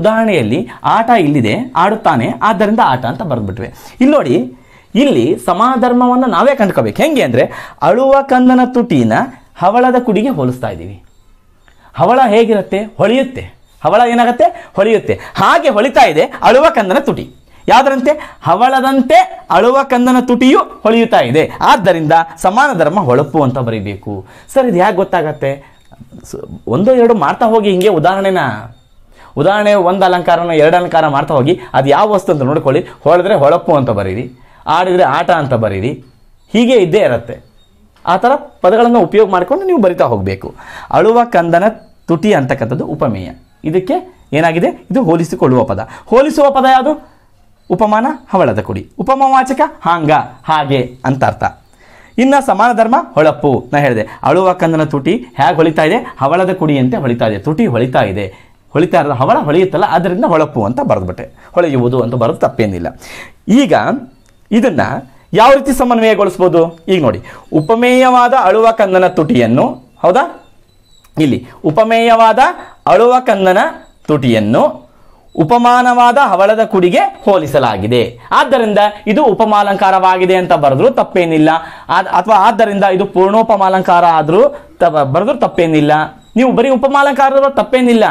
ಉದಾಹರಣೆಯಲ್ಲಿ ಆಟ ಇಲ್ಲಿದೆ ಆಡುತ್ತಾನೆ ಆದ್ದರಿಂದ ಆಟ ಅಂತ ಬರೆದ್ಬಿಟ್ವೆ ಇಲ್ಲಿ ನೋಡಿ ಇಲ್ಲಿ ಸಮಾಧರ್ಮವನ್ನು ನಾವೇ ಕಂಡ್ಕೋಬೇಕು ಹೆಂಗೆ ಅಂದರೆ ಅಳುವ ಕಂದನ ತುಟಿನ ಹವಳದ ಕುಡಿಗೆ ಹೋಲಿಸ್ತಾ ಇದ್ದೀವಿ ಹವಳ ಹೇಗಿರುತ್ತೆ ಹೊಳೆಯುತ್ತೆ ಹವಳ ಏನಾಗುತ್ತೆ ಹೊಳೆಯುತ್ತೆ ಹಾಗೆ ಹೊಳಿತಾ ಇದೆ ಅಳುವ ಕಂದನ ತುಟಿ ಯಾವುದರಂತೆ ಹವಳದಂತೆ ಅಳುವ ಕಂದನ ತುಟಿಯು ಹೊಳೆಯುತ್ತಾ ಇದೆ ಆದ್ದರಿಂದ ಸಮಾನ ಧರ್ಮ ಹೊಳಪು ಅಂತ ಬರೀಬೇಕು ಸರ್ ಇದು ಹೇಗೆ ಗೊತ್ತಾಗತ್ತೆ ಒಂದು ಎರಡು ಮಾಡ್ತಾ ಹೋಗಿ ಹಿಂಗೆ ಉದಾಹರಣೆನ ಉದಾಹರಣೆ ಒಂದು ಅಲಂಕಾರನ ಎರಡು ಅಲಂಕಾರ ಮಾಡ್ತಾ ಹೋಗಿ ಅದು ಯಾವ ವಸ್ತು ಅಂತ ನೋಡ್ಕೊಳ್ಳಿ ಹೊಳೆದ್ರೆ ಹೊಳಪು ಅಂತ ಬರೀರಿ ಆಡಿದರೆ ಆಟ ಅಂತ ಬರೀರಿ ಹೀಗೆ ಇದ್ದೇ ಇರುತ್ತೆ ಆ ಥರ ಪದಗಳನ್ನು ಉಪಯೋಗ ಮಾಡಿಕೊಂಡು ನೀವು ಬರಿತಾ ಹೋಗಬೇಕು ಅಳುವ ಕಂದನ ತುಟಿ ಅಂತಕ್ಕಂಥದ್ದು ಉಪಮೇಯ ಇದಕ್ಕೆ ಏನಾಗಿದೆ ಇದು ಹೋಲಿಸಿಕೊಳ್ಳುವ ಪದ ಹೋಲಿಸುವ ಪದ ಯಾವುದು ಉಪಮಾನ ಹವಳದ ಕುಡಿ ಉಪಮವಾಚಕ ಹಾಂಗ ಹಾಗೆ ಅಂತ ಅರ್ಥ ಇನ್ನು ಸಮಾನ ಧರ್ಮ ಹೊಳಪು ನಾ ಹೇಳಿದೆ ಅಳುವ ಕಂದನ ತುಟಿ ಹೇಗೆ ಹೊಳಿತಾ ಇದೆ ಹವಳದ ಕುಡಿಯಂತೆ ಹೊಳಿತಾ ಇದೆ ತುಟಿ ಹೊಳಿತಾ ಇದೆ ಹೊಳಿತಾ ಇರೋದು ಹವಳ ಹೊಳೆಯುತ್ತಲ್ಲ ಅದರಿಂದ ಹೊಳಪು ಅಂತ ಬರೆದ್ಬಿಟ್ಟೆ ಹೊಳೆಯುವುದು ಅಂತ ಬರೋದು ತಪ್ಪೇನಿಲ್ಲ ಈಗ ಇದನ್ನು ಯಾವ ರೀತಿ ಸಮನ್ವಯಗೊಳಿಸ್ಬೋದು ಈಗ ನೋಡಿ ಉಪಮೇಯವಾದ ಅಳುವ ಕಂದನ ತುಟಿಯನ್ನು ಹೌದಾ ಇಲ್ಲಿ ಉಪಮೇಯವಾದ ಅಳುವ ಕಂದನ ತುಟಿಯನ್ನು ಉಪಮಾನವಾದ ಹವಳದ ಕುಡಿಗೆ ಹೋಲಿಸಲಾಗಿದೆ ಆದ್ದರಿಂದ ಇದು ಉಪಮಾಲಂಕಾರವಾಗಿದೆ ಅಂತ ಬರೆದ್ರು ತಪ್ಪೇನಿಲ್ಲ ಅಥವಾ ಆದ್ದರಿಂದ ಇದು ಪೂರ್ಣೋಪಮಾಲಂಕಾರ ಆದರೂ ತ ಬರೆದ್ರು ತಪ್ಪೇನಿಲ್ಲ ನೀವು ಬರೀ ಉಪಮಾಲಂಕಾರದ ತಪ್ಪೇನಿಲ್ಲ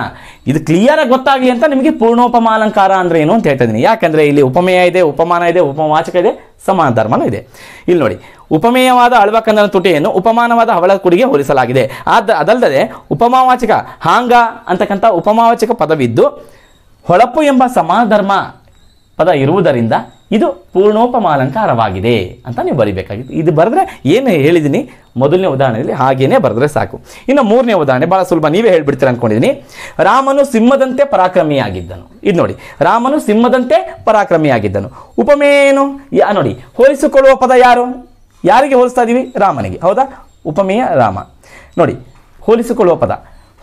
ಇದು ಕ್ಲಿಯರ್ ಆಗಿ ಗೊತ್ತಾಗಲಿ ಅಂತ ನಿಮಗೆ ಪೂರ್ಣೋಪಮಾಲಂಕಾರ ಅಂದ್ರೆ ಏನು ಅಂತ ಹೇಳ್ತಾ ಇದ್ದೀನಿ ಯಾಕಂದ್ರೆ ಇಲ್ಲಿ ಉಪಮೇಯ ಇದೆ ಉಪಮಾನ ಇದೆ ಉಪವಾಚಕ ಇದೆ ಸಮಾನ ಧರ್ಮನ ಇದೆ ಇಲ್ಲಿ ನೋಡಿ ಉಪಮೇಯವಾದ ಅಳವಕಂದನ ತುಟಿಯನ್ನು ಉಪಮಾನವಾದ ಹವಳ ಕುಡಿಗೆ ಹೋಲಿಸಲಾಗಿದೆ ಆದ ಅದಲ್ಲದೆ ಉಪಮಾವಾಚಕ ಹಾಂಗ ಅಂತಕ್ಕಂಥ ಉಪಮಾವಾಚಕ ಪದವಿದ್ದು ಹೊಳಪು ಎಂಬ ಧರ್ಮ ಪದ ಇರುವುದರಿಂದ ಇದು ಪೂರ್ಣೋಪಮ ಅಲಂಕಾರವಾಗಿದೆ ಅಂತ ನೀವು ಬರಿಬೇಕಾಗಿತ್ತು ಇದು ಬರೆದ್ರೆ ಏನು ಹೇಳಿದ್ದೀನಿ ಮೊದಲನೇ ಉದಾಹರಣೆಯಲ್ಲಿ ಹಾಗೇನೆ ಬರೆದ್ರೆ ಸಾಕು ಇನ್ನು ಮೂರನೇ ಉದಾಹರಣೆ ಭಾಳ ಸುಲಭ ನೀವೇ ಹೇಳ್ಬಿಡ್ತೀರ ಅಂದ್ಕೊಂಡಿದ್ದೀನಿ ರಾಮನು ಸಿಂಹದಂತೆ ಪರಾಕ್ರಮಿಯಾಗಿದ್ದನು ಇದು ನೋಡಿ ರಾಮನು ಸಿಂಹದಂತೆ ಪರಾಕ್ರಮಿಯಾಗಿದ್ದನು ಉಪಮೇನು ಯಾ ನೋಡಿ ಹೋಲಿಸಿಕೊಳ್ಳುವ ಪದ ಯಾರು ಯಾರಿಗೆ ಹೋಲಿಸ್ತಾ ಇದ್ದೀವಿ ರಾಮನಿಗೆ ಹೌದಾ ಉಪಮೇಯ ರಾಮ ನೋಡಿ ಹೋಲಿಸಿಕೊಳ್ಳುವ ಪದ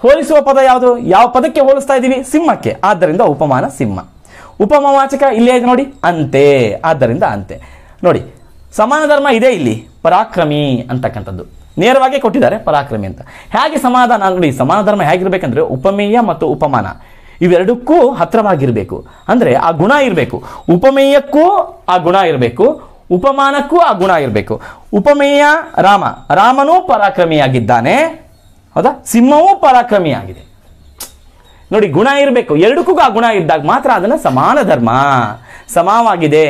ಹೋಲಿಸುವ ಪದ ಯಾವುದು ಯಾವ ಪದಕ್ಕೆ ಹೋಲಿಸ್ತಾ ಇದ್ದೀವಿ ಸಿಂಹಕ್ಕೆ ಆದ್ದರಿಂದ ಉಪಮಾನ ಸಿಂಹ ಉಪಮವಾಚಕ ಇಲ್ಲೇ ಇದೆ ನೋಡಿ ಅಂತೆ ಆದ್ದರಿಂದ ಅಂತೆ ನೋಡಿ ಸಮಾನ ಧರ್ಮ ಇದೆ ಇಲ್ಲಿ ಪರಾಕ್ರಮಿ ಅಂತಕ್ಕಂಥದ್ದು ನೇರವಾಗಿ ಕೊಟ್ಟಿದ್ದಾರೆ ಪರಾಕ್ರಮಿ ಅಂತ ಹೇಗೆ ಸಮಾಧಾನ ನೋಡಿ ಸಮಾನ ಧರ್ಮ ಹೇಗಿರಬೇಕಂದ್ರೆ ಉಪಮೇಯ ಮತ್ತು ಉಪಮಾನ ಇವೆರಡಕ್ಕೂ ಹತ್ರವಾಗಿರಬೇಕು ಅಂದರೆ ಆ ಗುಣ ಇರಬೇಕು ಉಪಮೇಯಕ್ಕೂ ಆ ಗುಣ ಇರಬೇಕು ಉಪಮಾನಕ್ಕೂ ಆ ಗುಣ ಇರಬೇಕು ಉಪಮೇಯ ರಾಮ ರಾಮನೂ ಪರಾಕ್ರಮಿಯಾಗಿದ್ದಾನೆ ಹೌದಾ ಸಿಂಹವೂ ಪರಾಕ್ರಮಿಯಾಗಿದೆ ನೋಡಿ ಗುಣ ಇರಬೇಕು ಎರಡಕ್ಕೂ ಆ ಗುಣ ಇದ್ದಾಗ ಮಾತ್ರ ಅದನ್ನ ಸಮಾನ ಧರ್ಮ ಸಮವಾಗಿದೆ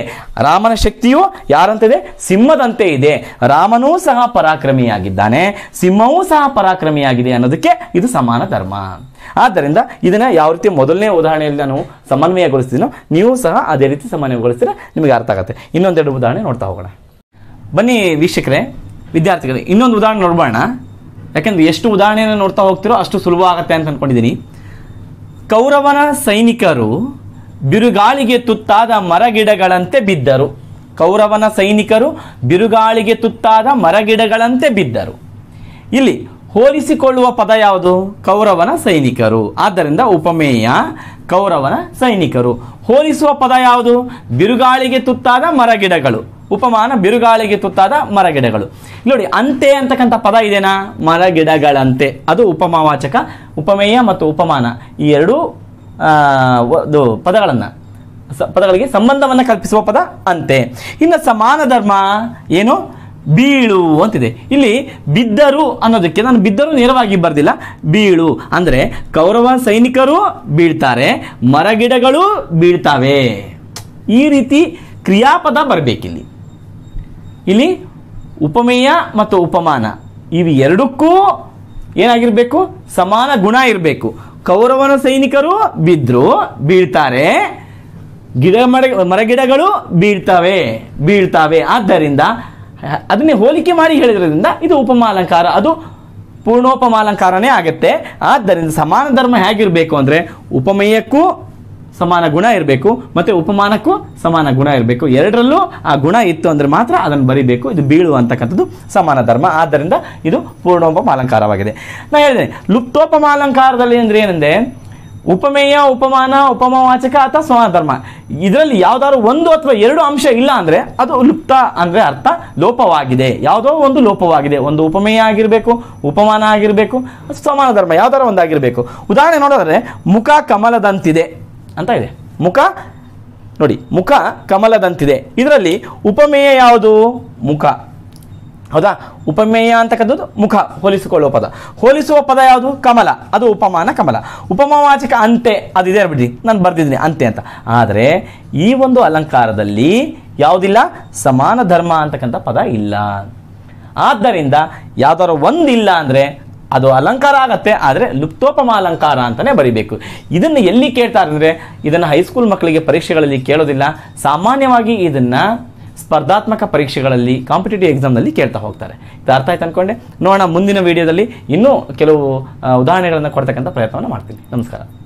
ರಾಮನ ಶಕ್ತಿಯು ಯಾರಂತಿದೆ ಸಿಂಹದಂತೆ ಇದೆ ರಾಮನೂ ಸಹ ಪರಾಕ್ರಮಿಯಾಗಿದ್ದಾನೆ ಸಿಂಹವೂ ಸಹ ಪರಾಕ್ರಮಿಯಾಗಿದೆ ಅನ್ನೋದಕ್ಕೆ ಇದು ಸಮಾನ ಧರ್ಮ ಆದ್ದರಿಂದ ಇದನ್ನ ಯಾವ ರೀತಿ ಮೊದಲನೇ ಉದಾಹರಣೆಯಲ್ಲಿ ನಾನು ಸಮನ್ವಯಗೊಳಿಸ್ತೀನೋ ನೀವು ಸಹ ಅದೇ ರೀತಿ ಸಮನ್ವಯಗೊಳಿಸಿದ್ರೆ ನಿಮಗೆ ಅರ್ಥ ಆಗುತ್ತೆ ಇನ್ನೊಂದೆರಡು ಉದಾಹರಣೆ ನೋಡ್ತಾ ಹೋಗೋಣ ಬನ್ನಿ ವೀಕ್ಷಕರೇ ವಿದ್ಯಾರ್ಥಿಗಳೇ ಇನ್ನೊಂದು ಉದಾಹರಣೆ ನೋಡ್ಬೋಣ ಯಾಕೆಂದ್ರೆ ಎಷ್ಟು ಉದಾಹರಣೆಯನ್ನು ನೋಡ್ತಾ ಹೋಗ್ತಿರೋ ಅಷ್ಟು ಸುಲಭ ಆಗುತ್ತೆ ಅಂತ ಅನ್ಕೊಂಡಿದ್ದೀನಿ ಕೌರವನ ಸೈನಿಕರು ಬಿರುಗಾಳಿಗೆ ತುತ್ತಾದ ಮರಗಿಡಗಳಂತೆ ಬಿದ್ದರು ಕೌರವನ ಸೈನಿಕರು ಬಿರುಗಾಳಿಗೆ ತುತ್ತಾದ ಮರಗಿಡಗಳಂತೆ ಬಿದ್ದರು ಇಲ್ಲಿ ಹೋಲಿಸಿಕೊಳ್ಳುವ ಪದ ಯಾವುದು ಕೌರವನ ಸೈನಿಕರು ಆದ್ದರಿಂದ ಉಪಮೇಯ ಕೌರವನ ಸೈನಿಕರು ಹೋಲಿಸುವ ಪದ ಯಾವುದು ಬಿರುಗಾಳಿಗೆ ತುತ್ತಾದ ಮರಗಿಡಗಳು ಉಪಮಾನ ಬಿರುಗಾಳಿಗೆ ತುತ್ತಾದ ಮರಗಿಡಗಳು ನೋಡಿ ಅಂತೆ ಅಂತಕ್ಕಂಥ ಪದ ಇದೆನಾ ಮರಗಿಡಗಳಂತೆ ಅದು ಉಪಮಾವಾಚಕ ಉಪಮೇಯ ಮತ್ತು ಉಪಮಾನ ಈ ಎರಡೂ ಒಂದು ಪದಗಳನ್ನು ಪದಗಳಿಗೆ ಸಂಬಂಧವನ್ನು ಕಲ್ಪಿಸುವ ಪದ ಅಂತೆ ಇನ್ನು ಸಮಾನ ಧರ್ಮ ಏನು ಬೀಳು ಅಂತಿದೆ ಇಲ್ಲಿ ಬಿದ್ದರು ಅನ್ನೋದಕ್ಕೆ ನಾನು ಬಿದ್ದರು ನೇರವಾಗಿ ಬರ್ದಿಲ್ಲ ಬೀಳು ಅಂದರೆ ಕೌರವ ಸೈನಿಕರು ಬೀಳ್ತಾರೆ ಮರಗಿಡಗಳು ಬೀಳ್ತಾವೆ ಈ ರೀತಿ ಕ್ರಿಯಾಪದ ಬರಬೇಕಿಲ್ಲಿ ಇಲ್ಲಿ ಉಪಮೇಯ ಮತ್ತು ಉಪಮಾನ ಇವು ಎರಡಕ್ಕೂ ಏನಾಗಿರಬೇಕು ಸಮಾನ ಗುಣ ಇರಬೇಕು ಕೌರವನ ಸೈನಿಕರು ಬಿದ್ದರು ಬೀಳ್ತಾರೆ ಗಿಡ ಮರ ಮರಗಿಡಗಳು ಬೀಳ್ತವೆ ಬೀಳ್ತಾವೆ ಆದ್ದರಿಂದ ಅದನ್ನೇ ಹೋಲಿಕೆ ಮಾಡಿ ಹೇಳಿದ್ರಿಂದ ಇದು ಉಪಮಾಲಂಕಾರ ಅದು ಪೂರ್ಣೋಪಮಾಲಂಕಾರನೇ ಆಗುತ್ತೆ ಆದ್ದರಿಂದ ಸಮಾನ ಧರ್ಮ ಹೇಗಿರಬೇಕು ಅಂದರೆ ಉಪಮೇಯಕ್ಕೂ ಸಮಾನ ಗುಣ ಇರಬೇಕು ಮತ್ತು ಉಪಮಾನಕ್ಕೂ ಸಮಾನ ಗುಣ ಇರಬೇಕು ಎರಡರಲ್ಲೂ ಆ ಗುಣ ಇತ್ತು ಅಂದರೆ ಮಾತ್ರ ಅದನ್ನು ಬರಿಬೇಕು ಇದು ಬೀಳು ಸಮಾನ ಧರ್ಮ ಆದ್ದರಿಂದ ಇದು ಪೂರ್ಣೋಪಮಾಲಂಕಾರವಾಗಿದೆ ನಾನು ಹೇಳಿದೆ ಲುಪ್ತೋಪಮಾಲಂಕಾರದಲ್ಲಿ ಅಂದರೆ ಏನಂದರೆ ಉಪಮೇಯ ಉಪಮಾನ ಉಪಮವಾಚಕ ಅಥವಾ ಧರ್ಮ ಇದರಲ್ಲಿ ಯಾವ್ದಾದ್ರು ಒಂದು ಅಥವಾ ಎರಡು ಅಂಶ ಇಲ್ಲ ಅಂದರೆ ಅದು ಲುಪ್ತ ಅಂದ್ರೆ ಅರ್ಥ ಲೋಪವಾಗಿದೆ ಯಾವುದೋ ಒಂದು ಲೋಪವಾಗಿದೆ ಒಂದು ಉಪಮೇಯ ಆಗಿರಬೇಕು ಉಪಮಾನ ಆಗಿರಬೇಕು ಸಮಾನ ಧರ್ಮ ಯಾವ್ದಾರ ಒಂದಾಗಿರಬೇಕು ಉದಾಹರಣೆ ನೋಡೋದ್ರೆ ಮುಖ ಕಮಲದಂತಿದೆ ಅಂತ ಇದೆ ಮುಖ ನೋಡಿ ಮುಖ ಕಮಲದಂತಿದೆ ಇದರಲ್ಲಿ ಉಪಮೇಯ ಯಾವುದು ಮುಖ ಹೌದಾ ಉಪಮೇಯ ಅಂತಕ್ಕಂಥದ್ದು ಮುಖ ಹೋಲಿಸಿಕೊಳ್ಳುವ ಪದ ಹೋಲಿಸುವ ಪದ ಯಾವುದು ಕಮಲ ಅದು ಉಪಮಾನ ಕಮಲ ಉಪಮವಾಚಕ ಅಂತೆ ಅದಿದೆ ಇದೆ ಬಿಡಿ ನಾನು ಬರ್ದಿದ್ದೀನಿ ಅಂತೆ ಅಂತ ಆದರೆ ಈ ಒಂದು ಅಲಂಕಾರದಲ್ಲಿ ಯಾವುದಿಲ್ಲ ಸಮಾನ ಧರ್ಮ ಅಂತಕ್ಕಂಥ ಪದ ಇಲ್ಲ ಆದ್ದರಿಂದ ಒಂದು ಒಂದಿಲ್ಲ ಅಂದರೆ ಅದು ಅಲಂಕಾರ ಆಗತ್ತೆ ಆದರೆ ಲುಪ್ತೋಪಮ ಅಲಂಕಾರ ಅಂತಲೇ ಬರಿಬೇಕು ಇದನ್ನು ಎಲ್ಲಿ ಕೇಳ್ತಾರೆ ಅಂದರೆ ಇದನ್ನು ಹೈಸ್ಕೂಲ್ ಮಕ್ಕಳಿಗೆ ಪರೀಕ್ಷೆಗಳಲ್ಲಿ ಕೇಳೋದಿಲ್ಲ ಸಾಮಾನ್ಯವಾಗಿ ಇದನ್ನು ಸ್ಪರ್ಧಾತ್ಮಕ ಪರೀಕ್ಷೆಗಳಲ್ಲಿ ಕಾಂಪಿಟೇಟಿವ್ ಎಕ್ಸಾಮ್ನಲ್ಲಿ ಕೇಳ್ತಾ ಹೋಗ್ತಾರೆ ಇದು ಅರ್ಥ ಆಯ್ತು ಅಂದ್ಕೊಂಡೆ ನೋಡೋಣ ಮುಂದಿನ ವೀಡಿಯೋದಲ್ಲಿ ಇನ್ನೂ ಕೆಲವು ಉದಾಹರಣೆಗಳನ್ನು ಕೊಡ್ತಕ್ಕಂಥ ಪ್ರಯತ್ನವನ್ನು ಮಾಡ್ತೀನಿ ನಮಸ್ಕಾರ